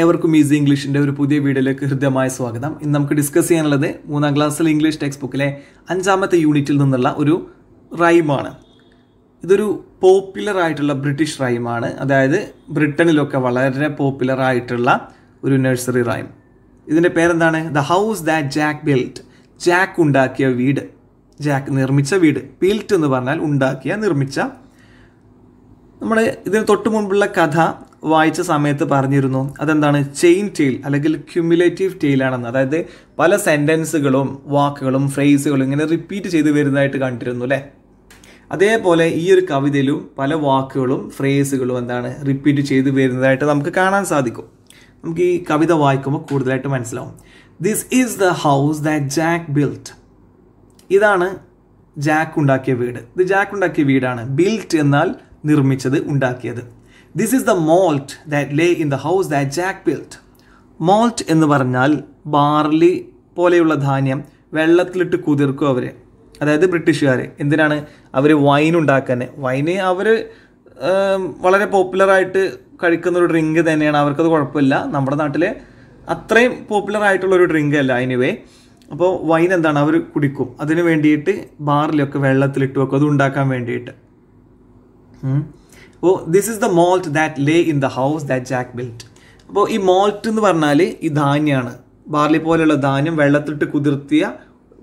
ഏവർക്കും ഈസി ഇംഗ്ലീഷിൻ്റെ ഒരു പുതിയ വീഡിയോയിലേക്ക് ഹൃദ്യമായ സ്വാഗതം ഇന്ന് നമുക്ക് ഡിസ്കസ് ചെയ്യാനുള്ളത് മൂന്നാം ക്ലാസ്സിലെ ഇംഗ്ലീഷ് ടെക്സ്റ്റ് ബുക്കിലെ അഞ്ചാമത്തെ യൂണിറ്റിൽ നിന്നുള്ള ഒരു റൈമാണ് ഇതൊരു പോപ്പുലർ ആയിട്ടുള്ള ബ്രിട്ടീഷ് റൈമാണ് അതായത് ബ്രിട്ടനിലൊക്കെ വളരെ പോപ്പുലർ ആയിട്ടുള്ള ഒരു നഴ്സറി റൈം ഇതിൻ്റെ പേരെന്താണ് the house that Jack built Jack ഉണ്ടാക്കിയ വീട് ജാക്ക് നിർമ്മിച്ച വീട് ബിൽറ്റ് എന്ന് പറഞ്ഞാൽ ഉണ്ടാക്കിയ നിർമ്മിച്ച നമ്മുടെ ഇതിന് തൊട്ട് മുൻപുള്ള കഥ വായിച്ച സമയത്ത് പറഞ്ഞിരുന്നു അതെന്താണ് ചെയിൻ ടെയിൽ അല്ലെങ്കിൽ ക്യുമുലേറ്റീവ് ആണെന്ന് അതായത് പല സെൻറ്റൻസുകളും വാക്കുകളും ഫ്രേസുകളും ഇങ്ങനെ റിപ്പീറ്റ് ചെയ്ത് വരുന്നതായിട്ട് കണ്ടിരുന്നു അല്ലേ അതേപോലെ ഈ ഒരു കവിതയിലും പല വാക്കുകളും ഫ്രേസുകളും എന്താണ് റിപ്പീറ്റ് ചെയ്ത് വരുന്നതായിട്ട് നമുക്ക് കാണാൻ സാധിക്കും നമുക്ക് ഈ കവിത വായിക്കുമ്പോൾ കൂടുതലായിട്ട് മനസ്സിലാവും this is the house that Jack built ഇതാണ് ജാക്ക് ഉണ്ടാക്കിയ വീട് ഇത് ജാക്ക് ഉണ്ടാക്കിയ വീടാണ് ബിൽറ്റ് എന്നാൽ നിർമ്മിച്ചത് ഉണ്ടാക്കിയത് this is the malt that lay in the house that Jack built malt എന്ന് പറഞ്ഞാൽ ബാർലി പോലെയുള്ള ധാന്യം വെള്ളത്തിലിട്ട് കുതിർക്കും അവർ അതായത് ബ്രിട്ടീഷുകാർ എന്തിനാണ് അവർ വൈൻ ഉണ്ടാക്കാൻ വൈന് അവർ വളരെ പോപ്പുലറായിട്ട് കഴിക്കുന്ന ഒരു ഡ്രിങ്ക് തന്നെയാണ് അവർക്കത് കുഴപ്പമില്ല നമ്മുടെ നാട്ടിലെ അത്രയും പോപ്പുലർ ആയിട്ടുള്ള ഒരു ഡ്രിങ്ക് അല്ല അതിനുവേ അപ്പോൾ വൈൻ എന്താണ് അവർ കുടിക്കും അതിന് വേണ്ടിയിട്ട് ബാറിലൊക്കെ വെള്ളത്തിലിട്ട് വെക്കും അത് ഉണ്ടാക്കാൻ വേണ്ടിയിട്ട് അപ്പോൾ this is the malt that lay in the house that Jack built അപ്പോൾ ഈ മോൾട്ട് എന്ന് പറഞ്ഞാൽ ഈ ധാന്യമാണ് ബാർലി പോലെയുള്ള ധാന്യം വെള്ളത്തിട്ട് കുതിർത്തിയ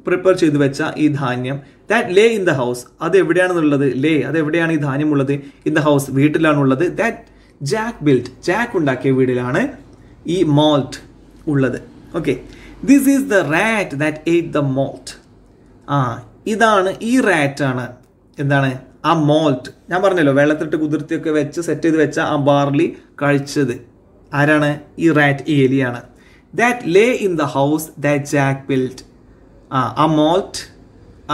പ്രിപ്പയർ ചെയ്ത് വെച്ച ഈ ധാന്യം that lay in the house അത് എവിടെയാണെന്നുള്ളത് ലേ അത് എവിടെയാണ് ഈ ധാന്യം ഉള്ളത് ഇൻ ദ ഹൗസ് വീട്ടിലാണുള്ളത് ദാറ്റ് ജാക്ക് ബിൽറ്റ് ജാക്ക് ഉണ്ടാക്കിയ വീടിലാണ് ഈ മോൾട്ട് ഉള്ളത് okay this is the rat that ate the malt ആ ഇതാണ് ഈ റാറ്റാണ് എന്താണ് ആ മോൾട്ട് ഞാൻ പറഞ്ഞല്ലോ വെള്ളത്തിട്ട് കുതിർത്തിയൊക്കെ വെച്ച് സെറ്റ് ചെയ്ത് വെച്ച ആ ബാർലി കഴിച്ചത് ആരാണ് ഈ റാറ്റ് ഈ എലിയാണ് that lay in the house that Jack built ആ ആ മോൾട്ട്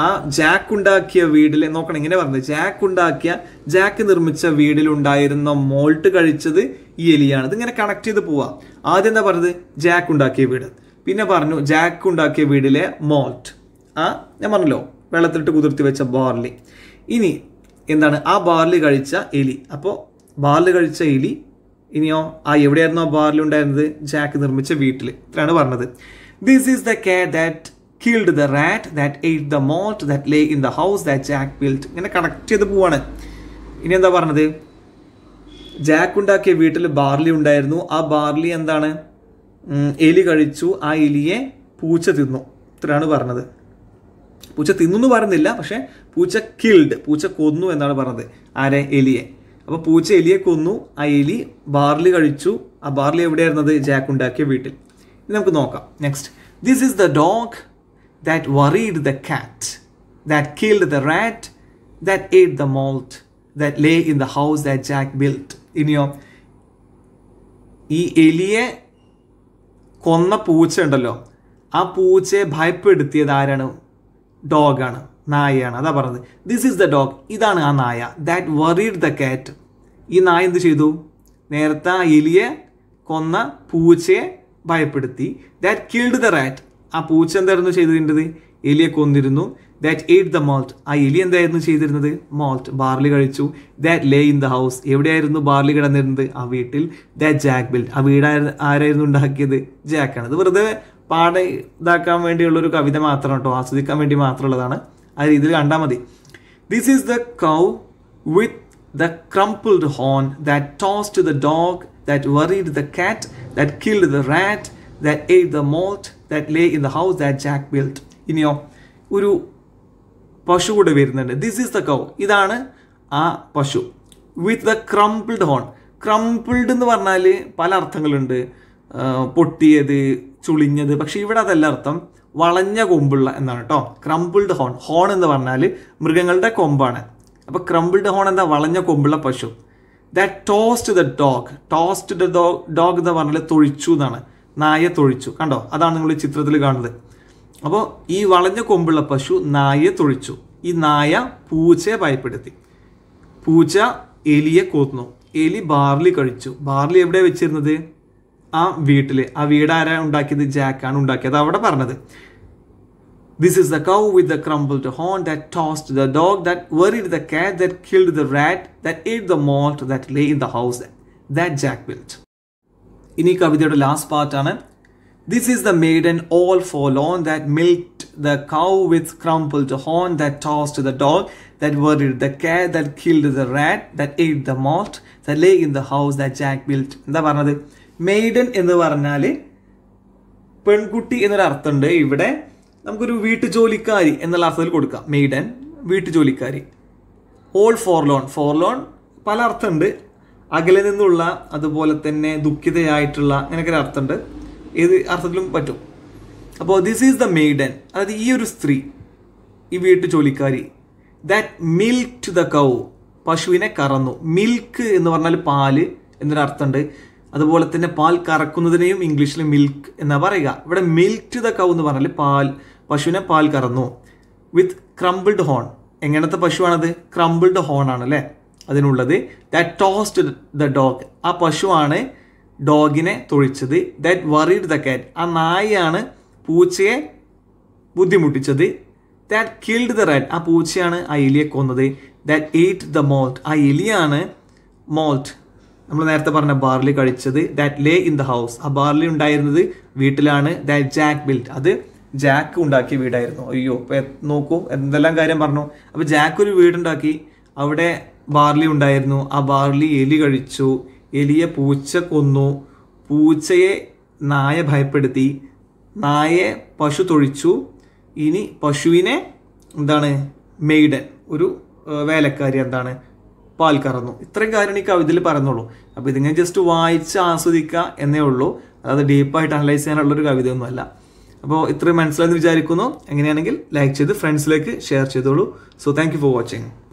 ആ ജാക്ക് ഉണ്ടാക്കിയ വീടിൽ നോക്കണം ഇങ്ങനെ പറഞ്ഞത് ജാക്ക് ഉണ്ടാക്കിയ ജാക്ക് നിർമ്മിച്ച വീടിലുണ്ടായിരുന്ന മോൾട്ട് കഴിച്ചത് ഈ എലിയാണ് ഇതിങ്ങനെ കണക്ട് ചെയ്ത് പോവാം ആദ്യം എന്താ പറഞ്ഞത് ജാക്ക് ഉണ്ടാക്കിയ വീട് പിന്നെ പറഞ്ഞു ജാക്ക് ഉണ്ടാക്കിയ വീടിലെ മോൾട്ട് ആ ഞാൻ പറഞ്ഞല്ലോ വെള്ളത്തിലിട്ട് കുതിർത്തി വെച്ച ബാർലി ഇനി എന്താണ് ആ ബാർലി കഴിച്ച എലി അപ്പോൾ ബാർലി കഴിച്ച എലി ഇനിയോ ആ എവിടെയായിരുന്നു ആ ബാർലി ഉണ്ടായിരുന്നത് ജാക്ക് നിർമ്മിച്ച വീട്ടിൽ ഇത്രയാണ് പറഞ്ഞത് this is the cat that killed the rat that ate the malt that lay in the house that Jack built ഇങ്ങനെ കണക്ട് ചെയ്ത് പോവാണ് ഇനി എന്താ പറഞ്ഞത് ജാക്ക് ഉണ്ടാക്കിയ വീട്ടിൽ ബാർലി ഉണ്ടായിരുന്നു ആ ബാർലി എന്താണ് എലി കഴിച്ചു ആ എലിയെ പൂച്ച തിന്നു ഇത്രയാണ് പറഞ്ഞത് പൂച്ച തിന്നു പറയുന്നില്ല പക്ഷേ പൂച്ച കിൽഡ് പൂച്ച കൊന്നു എന്നാണ് പറഞ്ഞത് ആരെ എലിയെ അപ്പോൾ പൂച്ച എലിയെ കൊന്നു ആ എലി ബാർലി കഴിച്ചു ആ ബാർലി എവിടെയായിരുന്നത് ജാക്ക് ഉണ്ടാക്കിയ വീട്ടിൽ നമുക്ക് നോക്കാം next this is the dog that worried the cat that killed the rat that ate the malt that lay in the house that Jack built ഇനിയോ ഈ എലിയെ കൊന്ന പൂച്ച ഉണ്ടല്ലോ ആ പൂച്ചയെ ഭയപ്പെടുത്തിയത് ആരാണ് ഡോഗാണ് നായയാണ് അതാ പറഞ്ഞത് ദിസ് ഈസ് ദ ഡോഗ് ഇതാണ് ആ നായ ദാറ്റ് വറീഡ് ദ കാറ്റ് ഈ നായ എന്ത് ചെയ്തു നേരത്തെ ആ എലിയെ കൊന്ന പൂച്ചയെ ഭയപ്പെടുത്തി ദാറ്റ് കിൽഡ് ദ റാറ്റ് ആ പൂച്ച എന്തായിരുന്നു ചെയ്തിരുന്നത് എലിയെ കൊന്നിരുന്നു ദാറ്റ് എയ്ഡ് ദ മോൾട്ട് ആ എലി എന്തായിരുന്നു ചെയ്തിരുന്നത് മോൾട്ട് ബാർലി കഴിച്ചു that lay in the house എവിടെയായിരുന്നു ബാർലി കിടന്നിരുന്നത് ആ വീട്ടിൽ ദാറ്റ് ജാക്ക് ബിൽഡ് ആ വീടായിരുന്നു ആരായിരുന്നു ഉണ്ടാക്കിയത് ജാക്കാണ് ഇത് വെറുതെ പാട ഇതാക്കാൻ വേണ്ടിയുള്ളൊരു കവിത മാത്രം കേട്ടോ ആസ്വദിക്കാൻ വേണ്ടി മാത്രമുള്ളതാണ് ആ രീതിയിൽ കണ്ടാൽ മതി this is the cow with the crumpled horn that tossed the dog that worried the cat that killed the rat that ate the malt that lay in the house that Jack built ഇനിയോ ഒരു പശു കൂടെ വരുന്നുണ്ട് this is the കൗ ഇതാണ് ആ പശു വിത്ത് the crumpled horn ക്രംപിൾഡ് എന്ന് പറഞ്ഞാൽ പല അർത്ഥങ്ങളുണ്ട് പൊട്ടിയത് ചുളിഞ്ഞത് പക്ഷേ ഇവിടെ അതല്ല അർത്ഥം വളഞ്ഞ കൊമ്പുള്ള എന്നാണ് കേട്ടോ ക്രംബിൾഡ് ഹോൺ ഹോൺ എന്ന് പറഞ്ഞാൽ മൃഗങ്ങളുടെ കൊമ്പാണ് അപ്പോൾ ക്രംബിൾഡ് ഹോൺ എന്താ വളഞ്ഞ കൊമ്പുള്ള പശു that tossed the dog tossed the do dog എന്ന് പറഞ്ഞാൽ തൊഴിച്ചു എന്നാണ് നായ തൊഴിച്ചു കണ്ടോ അതാണ് നിങ്ങൾ ഈ ചിത്രത്തിൽ കാണുന്നത് അപ്പോൾ ഈ വളഞ്ഞ കൊമ്പുള്ള പശു നായയെ തൊഴിച്ചു ഈ നായ പൂച്ചയെ ഭയപ്പെടുത്തി പൂച്ച എലിയെ കൊന്നു എലി ബാർലി കഴിച്ചു ബാർലി എവിടെ വെച്ചിരുന്നത് ആ വീട്ടിൽ ആ വീട് ആരാ ഉണ്ടാക്കിയത് ജാക്കാണ് ഉണ്ടാക്കിയത് അവിടെ പറഞ്ഞത് this is the cow with the crumpled horn that tossed the dog that worried the cat that killed the rat that ate the malt that lay in the house that Jack built ഇനി കവിതയുടെ last പാർട്ടാണ് this is the maiden all forlorn that milked the cow with crumpled horn that tossed the dog that worried the cat that killed the rat that ate the malt the lay in the house that Jack built എന്താ പറഞ്ഞത് maiden എന്ന് പറഞ്ഞാൽ പെൺകുട്ടി എന്നൊരു അർത്ഥമുണ്ട് ഇവിടെ നമുക്കൊരു വീട്ടു ജോലിക്കാരി എന്നുള്ള അർത്ഥത്തിൽ കൊടുക്കാം മെയ്ഡൻ വീട്ടു ജോലിക്കാരി ഓൾ ഫോർ ലോൺ പല അർത്ഥമുണ്ട് അകലെ നിന്നുള്ള അതുപോലെ തന്നെ ദുഃഖിതയായിട്ടുള്ള അങ്ങനെയൊക്കെ ഒരു അർത്ഥമുണ്ട് ഏത് അർത്ഥത്തിലും പറ്റും അപ്പോൾ ദിസ് ഈസ് ദ മെയ്ഡൻ അതായത് ഈ ഒരു സ്ത്രീ ഈ വീട്ടു ജോലിക്കാരി that milked the cow പശുവിനെ കറന്നു മിൽക്ക് എന്ന് പറഞ്ഞാൽ പാല് എന്നൊരു അർത്ഥമുണ്ട് അതുപോലെ തന്നെ പാൽ കറക്കുന്നതിനെയും ഇംഗ്ലീഷിൽ മിൽക്ക് എന്നാ പറയുക ഇവിടെ മിൽക്ക് ടു ദ കൗ എന്ന് പറഞ്ഞാൽ പാൽ പശുവിനെ പാൽ കറന്നു വിത്ത് ക്രംബിൾഡ് ഹോൺ എങ്ങനത്തെ പശുവാണത് ക്രംബിൾഡ് ഹോൺ ആണ് അല്ലേ അതിനുള്ളത് ദാറ്റ് ടോസ്റ്റ് ദ ഡോഗ് ആ പശുവാണ് ഡോഗിനെ തൊഴിച്ചത് ദാറ്റ് വറീഡ് ദ കാറ്റ് ആ നായയാണ് പൂച്ചയെ ബുദ്ധിമുട്ടിച്ചത് ദാറ്റ് കിൽഡ് ദ റാറ്റ് ആ പൂച്ചയാണ് ആ എലിയെ കൊന്നത് ദാറ്റ് എയ്റ്റ് ദ മോൾട്ട് ആ എലിയാണ് മോൾട്ട് നമ്മൾ നേരത്തെ പറഞ്ഞ ബാർലി കഴിച്ചത് that lay in the house ആ ബാർലി ഉണ്ടായിരുന്നത് വീട്ടിലാണ് ദാറ്റ് ജാക്ക് ബിൽറ്റ് അത് ജാക്ക് ഉണ്ടാക്കിയ വീടായിരുന്നു അയ്യോ നോക്കൂ എന്തെല്ലാം കാര്യം പറഞ്ഞു അപ്പോൾ ജാക്ക് ഒരു വീടുണ്ടാക്കി അവിടെ ബാർലി ഉണ്ടായിരുന്നു ആ ബാർലി എലി കഴിച്ചു എലിയെ പൂച്ച കൊന്നു പൂച്ചയെ നായ ഭയപ്പെടുത്തി നായെ പശു തൊഴിച്ചു ഇനി പശുവിനെ എന്താണ് മെയ്ഡൻ ഒരു വേലക്കാരി എന്താണ് പാൽ കറന്നു ഇത്രയും കാര്യമാണ് ഈ കവിതയിൽ പറയുന്നുള്ളൂ അപ്പോൾ ഇതിങ്ങനെ ജസ്റ്റ് വായിച്ച് ആസ്വദിക്കുക എന്നേ ഉള്ളൂ അതായത് ഡീപ്പായിട്ട് അനലൈസ് ചെയ്യാനുള്ള ഒരു കവിതയൊന്നുമല്ല അപ്പോൾ ഇത്രയും മനസ്സിലായെന്ന് വിചാരിക്കുന്നു എങ്ങനെയാണെങ്കിൽ ലൈക്ക് ചെയ്ത് ഫ്രണ്ട്സിലേക്ക് ഷെയർ ചെയ്തോളൂ സോ താങ്ക് ഫോർ വാച്ചിങ്